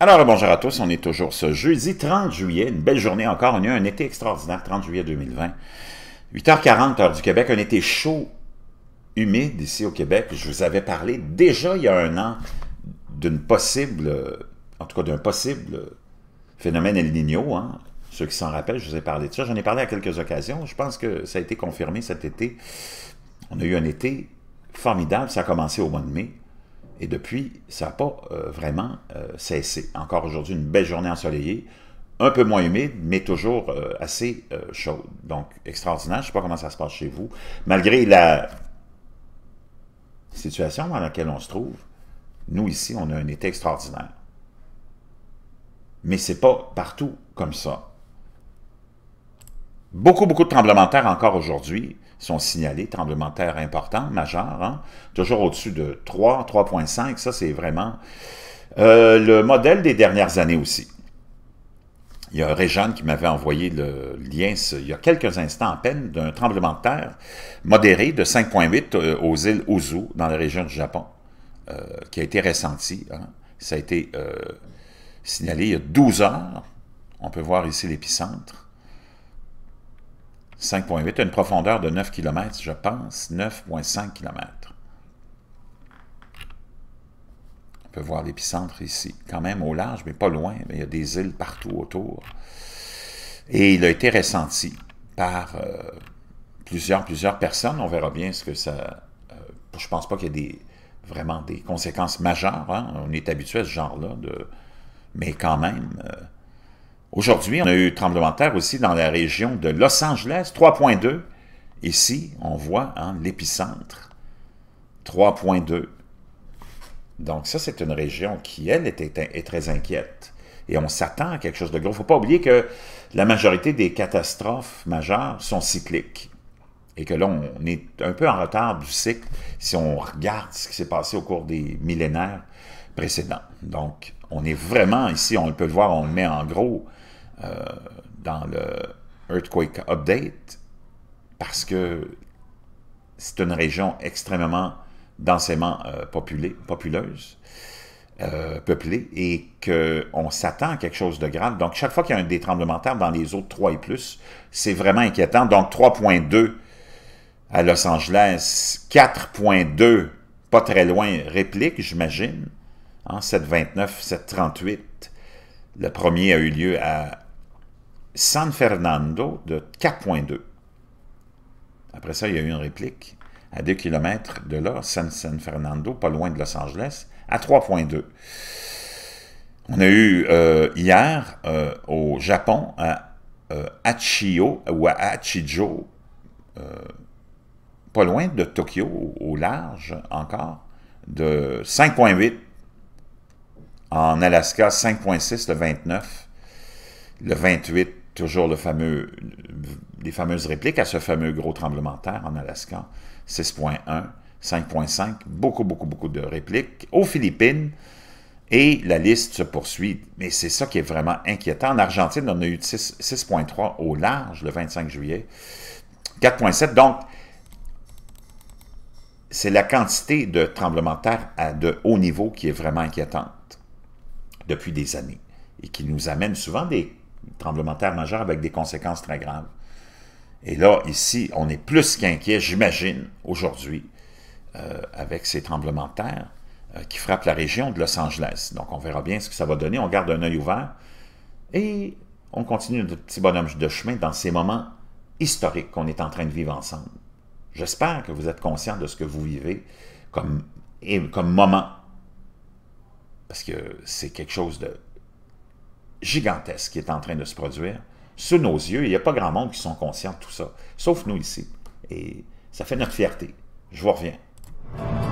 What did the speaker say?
Alors, bonjour à tous, on est toujours ce jeudi 30 juillet, une belle journée encore, on a eu un été extraordinaire, 30 juillet 2020. 8h40, heure du Québec, un été chaud, humide ici au Québec. Je vous avais parlé déjà il y a un an d'une possible, en tout cas d'un possible phénomène El Niño. Hein. Ceux qui s'en rappellent, je vous ai parlé de ça. J'en ai parlé à quelques occasions. Je pense que ça a été confirmé cet été. On a eu un été formidable. Ça a commencé au mois de mai. Et depuis, ça n'a pas euh, vraiment euh, cessé. Encore aujourd'hui, une belle journée ensoleillée, un peu moins humide, mais toujours euh, assez chaude. Donc, extraordinaire. Je ne sais pas comment ça se passe chez vous. Malgré la situation dans laquelle on se trouve, nous ici, on a un été extraordinaire. Mais ce n'est pas partout comme ça. Beaucoup, beaucoup de tremblements de terre encore aujourd'hui sont signalés, tremblements de terre importants, majeurs, hein. toujours au-dessus de 3, 3.5, ça c'est vraiment euh, le modèle des dernières années aussi. Il y a un Réjeanne qui m'avait envoyé le lien il y a quelques instants à peine d'un tremblement de terre modéré de 5.8 euh, aux îles Ozu, dans la région du Japon, euh, qui a été ressenti. Hein. Ça a été signalé il y a 12 heures. On peut voir ici l'épicentre. 5.8 à une profondeur de 9 km, je pense, 9.5 km. On peut voir l'épicentre ici, quand même au large, mais pas loin. Mais il y a des îles partout autour. Et il a été ressenti par euh, plusieurs, plusieurs personnes. On verra bien ce que ça... Euh, je ne pense pas qu'il y ait des, vraiment des conséquences majeures. Hein. On est habitué à ce genre-là, mais quand même... Euh, Aujourd'hui, on a eu tremblement de terre aussi dans la région de Los Angeles, 3.2. Ici, on voit hein, l'épicentre, 3.2. Donc ça, c'est une région qui, elle, est très inquiète. Et on s'attend à quelque chose de gros. Il ne faut pas oublier que la majorité des catastrophes majeures sont cycliques et que là, on est un peu en retard du cycle si on regarde ce qui s'est passé au cours des millénaires précédents. Donc, on est vraiment ici, on peut le voir, on le met en gros euh, dans le Earthquake Update, parce que c'est une région extrêmement densément euh, populée, populeuse, euh, peuplée, et qu'on s'attend à quelque chose de grave. Donc, chaque fois qu'il y a un des dans les autres 3 et plus, c'est vraiment inquiétant. Donc, 3.2 à Los Angeles, 4.2, pas très loin, réplique, j'imagine, 7.29, 7.38. Le premier a eu lieu à San Fernando de 4.2. Après ça, il y a eu une réplique à 2 km de là, San, Fernando, pas loin de Los Angeles, à 3.2. On a eu euh, hier euh, au Japon, à euh, Hachio ou à Hachijo, pas loin de Tokyo, au large encore, de 5,8. En Alaska, 5,6 le 29. Le 28, toujours le fameux, les fameuses répliques à ce fameux gros tremblement de terre en Alaska, 6,1, 5,5. Beaucoup, beaucoup, beaucoup de répliques. Aux Philippines, et la liste se poursuit. Mais c'est ça qui est vraiment inquiétant. En Argentine, on a eu 6,3 au large le 25 juillet. 4,7. Donc, c'est la quantité de tremblements de terre à de haut niveau qui est vraiment inquiétante depuis des années et qui nous amène souvent des tremblements de terre majeurs avec des conséquences très graves. Et là, ici, on est plus qu'inquiet, j'imagine, aujourd'hui, euh, avec ces tremblements de terre euh, qui frappent la région de Los Angeles. Donc, on verra bien ce que ça va donner. On garde un œil ouvert et on continue notre petit bonhomme de chemin dans ces moments historiques qu'on est en train de vivre ensemble. J'espère que vous êtes conscient de ce que vous vivez comme, comme moment. Parce que c'est quelque chose de gigantesque qui est en train de se produire sous nos yeux. Il n'y a pas grand monde qui sont conscients de tout ça, sauf nous ici. Et ça fait notre fierté. Je vous reviens.